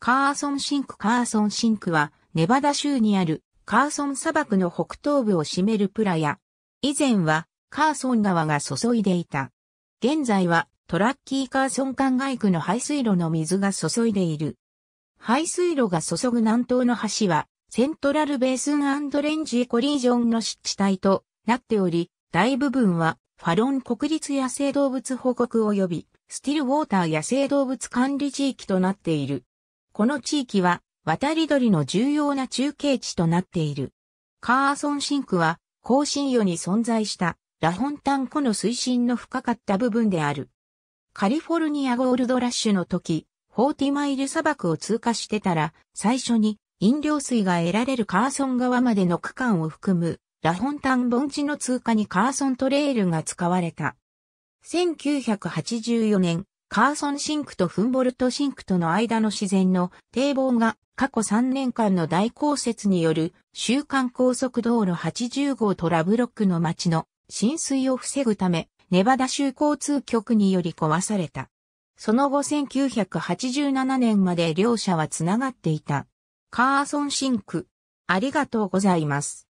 カーソンシンクカーソンシンクは、ネバダ州にあるカーソン砂漠の北東部を占めるプラヤ。以前はカーソン川が注いでいた。現在はトラッキーカーソン管外区の排水路の水が注いでいる。排水路が注ぐ南東の橋は、セントラルベースンレンジコリージョンの湿地帯となっており、大部分はファロン国立野生動物保護区及び、スティルウォーター野生動物管理地域となっている。この地域は渡り鳥の重要な中継地となっている。カーソンシンクは、更新与に存在したラホンタン湖の水深の深かった部分である。カリフォルニアゴールドラッシュの時、フォーティマイル砂漠を通過してたら、最初に飲料水が得られるカーソン川までの区間を含む、ラホンタン盆地の通過にカーソントレイルが使われた。1984年、カーソンシンクとフンボルトシンクとの間の自然の堤防が過去3年間の大降雪による週間高速道路80号トラブロックの街の浸水を防ぐため、ネバダ州交通局により壊された。その後1987年まで両者はつながっていた。カーソンシンク。ありがとうございます。